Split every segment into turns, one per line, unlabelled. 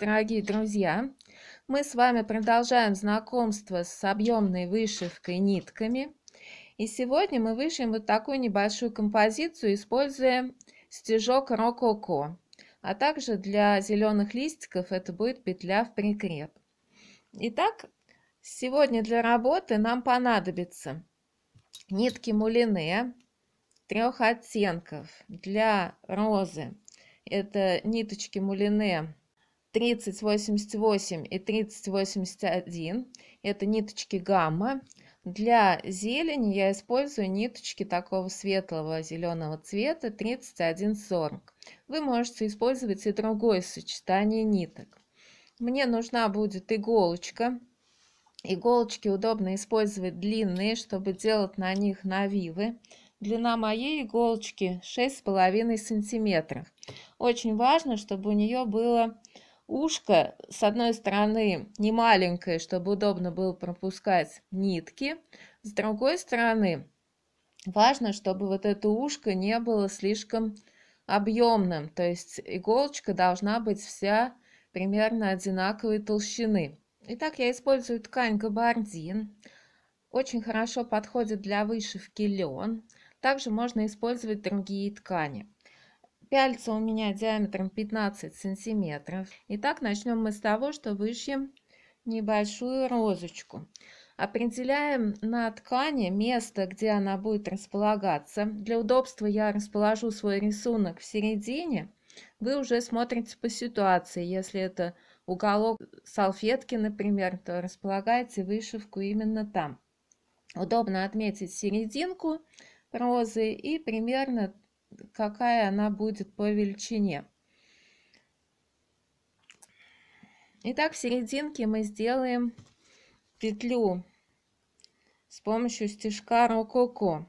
дорогие друзья! Мы с вами продолжаем знакомство с объемной вышивкой нитками. И сегодня мы вышьем вот такую небольшую композицию, используя стежок рококо. А также для зеленых листиков это будет петля в прикреп. Итак, сегодня для работы нам понадобятся нитки мулине трех оттенков для розы. Это ниточки мулине 3088 и 3081. Это ниточки гамма. Для зелени я использую ниточки такого светлого зеленого цвета 3140. Вы можете использовать и другое сочетание ниток. Мне нужна будет иголочка. Иголочки удобно использовать длинные, чтобы делать на них навивы. Длина моей иголочки 6,5 сантиметров. Очень важно, чтобы у нее было Ушко, с одной стороны, не маленькое, чтобы удобно было пропускать нитки. С другой стороны, важно, чтобы вот это ушко не было слишком объемным. То есть иголочка должна быть вся примерно одинаковой толщины. Итак, я использую ткань габардин. Очень хорошо подходит для вышивки лен. Также можно использовать другие ткани. Пяльца у меня диаметром 15 сантиметров. Итак, начнем мы с того, что вышьем небольшую розочку. Определяем на ткани место, где она будет располагаться. Для удобства я расположу свой рисунок в середине. Вы уже смотрите по ситуации. Если это уголок салфетки, например, то располагайте вышивку именно там. Удобно отметить серединку розы и примерно какая она будет по величине. Итак, в серединке мы сделаем петлю с помощью стежка рококо.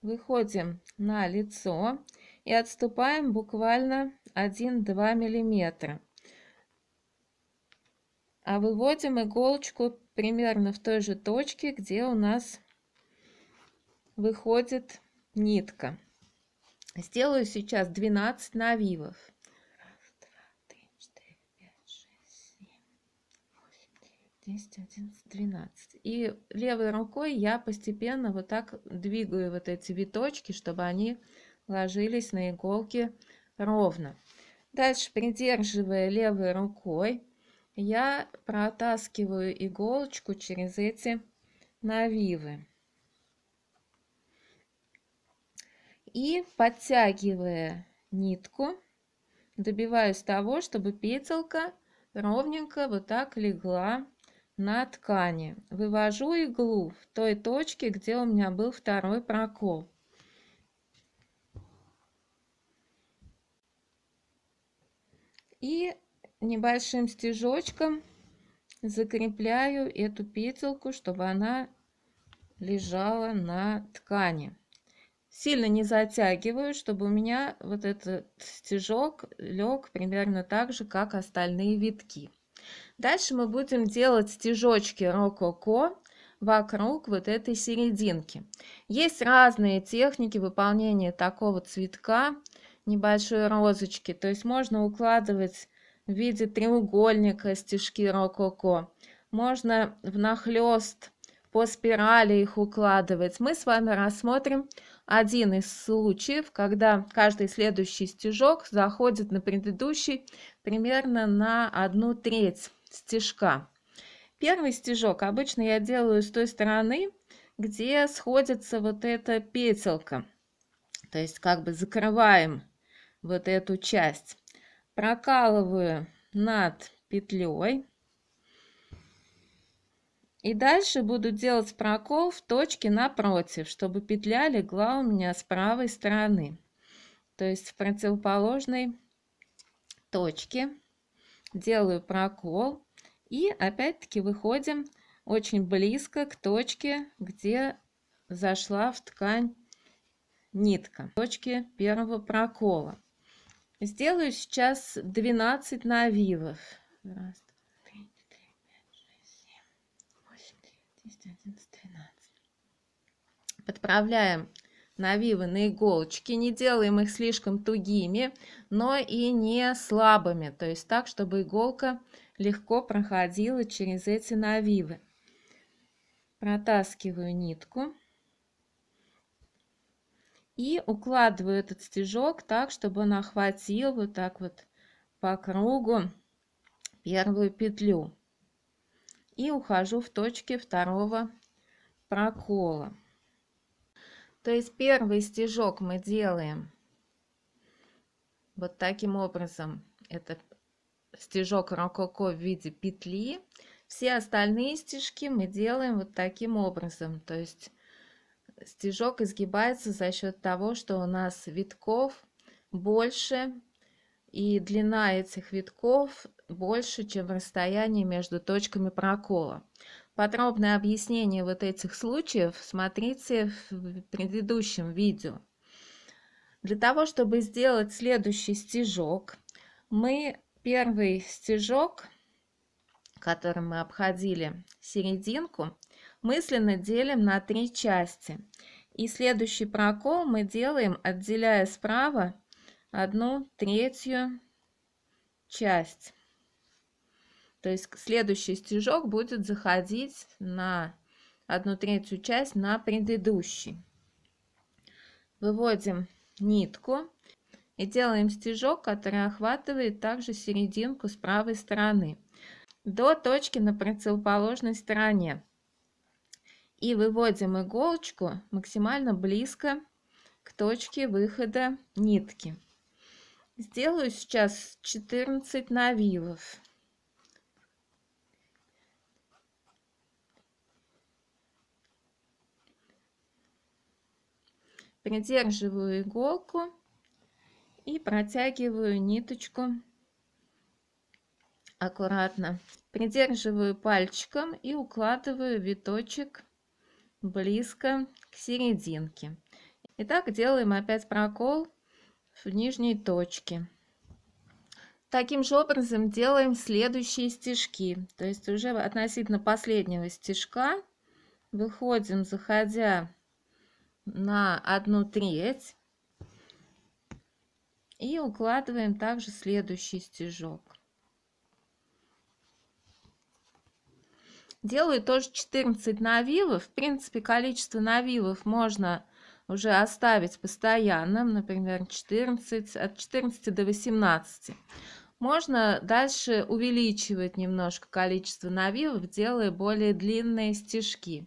Выходим на лицо и отступаем буквально 1-2 миллиметра. А выводим иголочку примерно в той же точке, где у нас выходит нитка. Сделаю сейчас 12 навивов. 10, 11, 12. И левой рукой я постепенно вот так двигаю вот эти виточки, чтобы они ложились на иголки ровно. Дальше, придерживая левой рукой, я протаскиваю иголочку через эти навивы. и подтягивая нитку, добиваюсь того, чтобы петелька ровненько вот так легла на ткани. Вывожу иглу в той точке, где у меня был второй прокол. И небольшим стежочком закрепляю эту петельку, чтобы она лежала на ткани сильно не затягиваю, чтобы у меня вот этот стежок лег примерно так же, как остальные витки. Дальше мы будем делать стежочки рококо вокруг вот этой серединки. Есть разные техники выполнения такого цветка, небольшой розочки. То есть можно укладывать в виде треугольника стежки рококо. Можно внахлёст по спирали их укладывать. Мы с вами рассмотрим один из случаев, когда каждый следующий стежок заходит на предыдущий примерно на одну треть стежка. Первый стежок обычно я делаю с той стороны, где сходится вот эта петелька. То есть как бы закрываем вот эту часть. Прокалываю над петлей и дальше буду делать прокол в точке напротив, чтобы петля легла у меня с правой стороны. То есть в противоположной точке делаю прокол и опять-таки выходим очень близко к точке, где зашла в ткань нитка, точки первого прокола. Сделаю сейчас 12 навивов. Раз, 11, 12. Подправляем навивы на иголочки, не делаем их слишком тугими, но и не слабыми, то есть так, чтобы иголка легко проходила через эти навивы. Протаскиваю нитку и укладываю этот стежок так, чтобы он охватил вот так вот по кругу первую петлю и ухожу в точке второго прокола. То есть первый стежок мы делаем вот таким образом. Это стежок рококо в виде петли. Все остальные стежки мы делаем вот таким образом. То есть стежок изгибается за счет того, что у нас витков больше и длина этих витков больше, чем расстояние между точками прокола. Подробное объяснение вот этих случаев смотрите в предыдущем видео. Для того, чтобы сделать следующий стежок, мы первый стежок, который мы обходили серединку, мысленно делим на три части. И следующий прокол мы делаем, отделяя справа одну третью часть. То есть следующий стежок будет заходить на одну третью часть на предыдущий. Выводим нитку и делаем стежок, который охватывает также серединку с правой стороны до точки на противоположной стороне. И выводим иголочку максимально близко к точке выхода нитки. Сделаю сейчас 14 навивов. Придерживаю иголку и протягиваю ниточку аккуратно. Придерживаю пальчиком и укладываю виточек близко к серединке. Итак, делаем опять прокол в нижней точке. Таким же образом делаем следующие стежки. То есть уже относительно последнего стежка выходим, заходя на одну треть. И укладываем также следующий стежок. Делаю тоже 14 навивов. В принципе, количество навивов можно уже оставить постоянным, например, 14, от 14 до 18. Можно дальше увеличивать немножко количество навивов, делая более длинные стежки.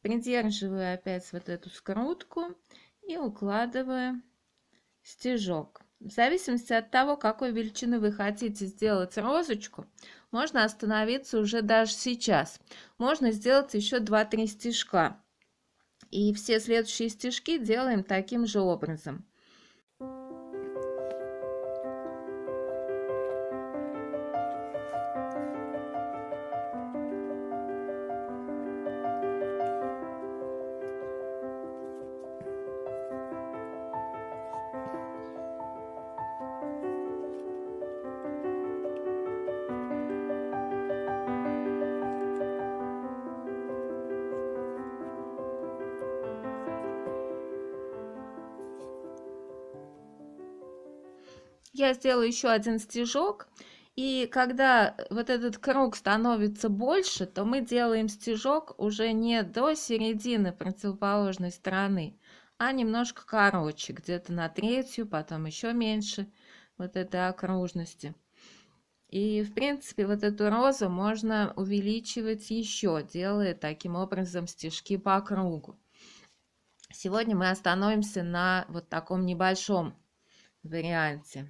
Придерживая опять вот эту скрутку и укладывая стежок. В зависимости от того, какой величины вы хотите сделать розочку, можно остановиться уже даже сейчас. Можно сделать еще 2-3 стежка. И все следующие стежки делаем таким же образом. я сделаю еще один стежок. И когда вот этот круг становится больше, то мы делаем стежок уже не до середины противоположной стороны, а немножко короче, где-то на третью, потом еще меньше вот этой окружности. И, в принципе, вот эту розу можно увеличивать еще, делая таким образом стежки по кругу. Сегодня мы остановимся на вот таком небольшом варианте.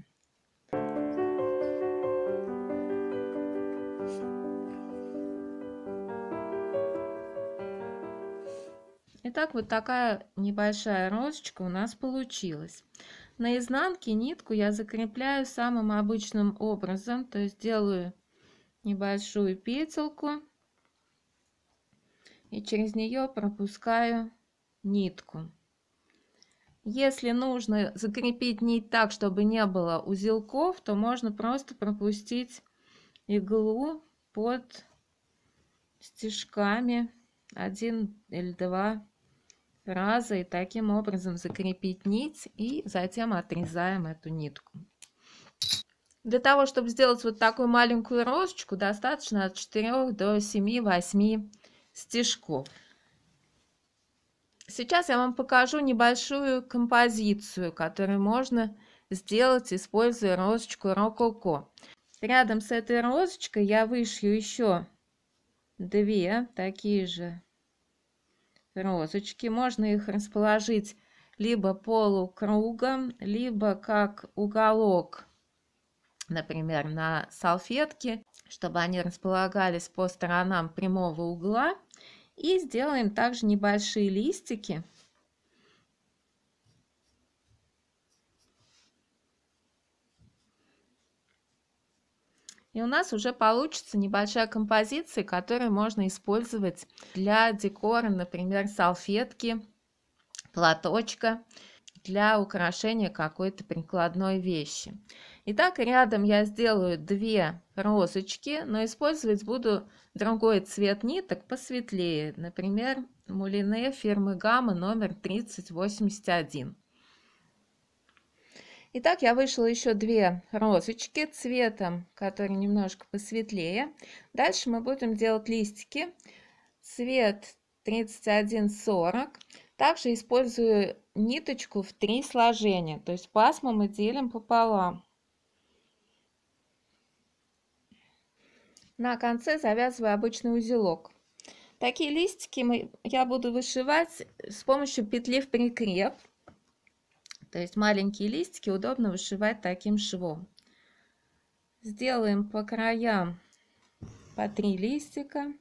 Так вот такая небольшая розочка у нас получилась. На изнанке нитку я закрепляю самым обычным образом, то есть делаю небольшую петельку и через нее пропускаю нитку. Если нужно закрепить нить так, чтобы не было узелков, то можно просто пропустить иглу под стежками один или два раза и таким образом закрепить нить и затем отрезаем эту нитку. Для того, чтобы сделать вот такую маленькую розочку, достаточно от 4 до 7-8 стежков. Сейчас я вам покажу небольшую композицию, которую можно сделать, используя розочку рококо. Рядом с этой розочкой я вышью еще две такие же розочки. Можно их расположить либо полукругом, либо как уголок, например, на салфетке, чтобы они располагались по сторонам прямого угла. И сделаем также небольшие листики И у нас уже получится небольшая композиция, которую можно использовать для декора, например, салфетки, платочка для украшения какой-то прикладной вещи. Итак, рядом я сделаю две розочки, но использовать буду другой цвет ниток посветлее, например, Мулине фирмы Гамма номер 3081. Итак, я вышла еще две розочки цветом, который немножко посветлее. Дальше мы будем делать листики. Цвет 3140. Также использую ниточку в три сложения. То есть пасму мы делим пополам. На конце завязываю обычный узелок. Такие листики мы, я буду вышивать с помощью петли в прикреп. То есть маленькие листики удобно вышивать таким швом. Сделаем по краям по 3 листика.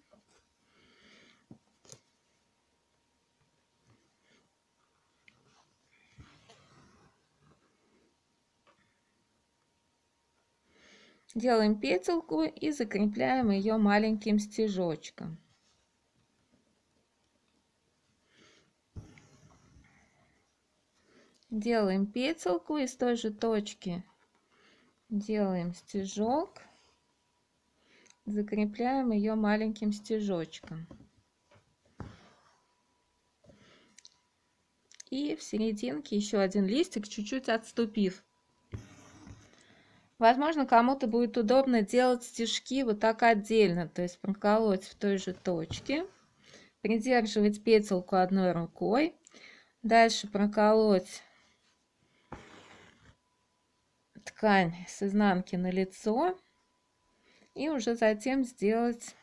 Делаем петельку и закрепляем ее маленьким стежочком. делаем петельку из той же точки делаем стежок закрепляем ее маленьким стежочком и в серединке еще один листик чуть-чуть отступив возможно кому-то будет удобно делать стежки вот так отдельно то есть проколоть в той же точке придерживать петельку одной рукой дальше проколоть ткань с изнанки на лицо и уже затем сделать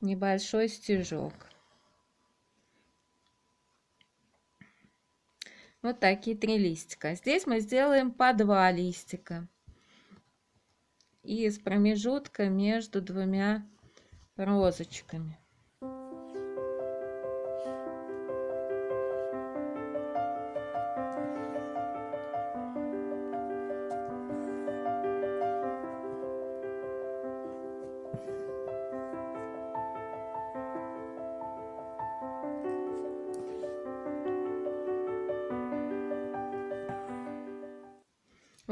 небольшой стежок. Вот такие три листика. Здесь мы сделаем по два листика. И с промежутка между двумя розочками.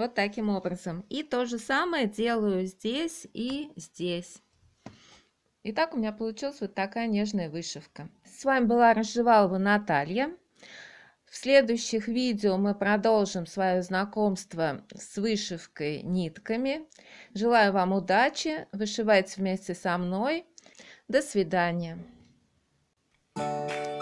Вот таким образом. И то же самое делаю здесь и здесь. Итак, у меня получилась вот такая нежная вышивка. С вами была Рожевалова Наталья. В следующих видео мы продолжим свое знакомство с вышивкой нитками. Желаю вам удачи, вышивайте вместе со мной. До свидания. Thank you.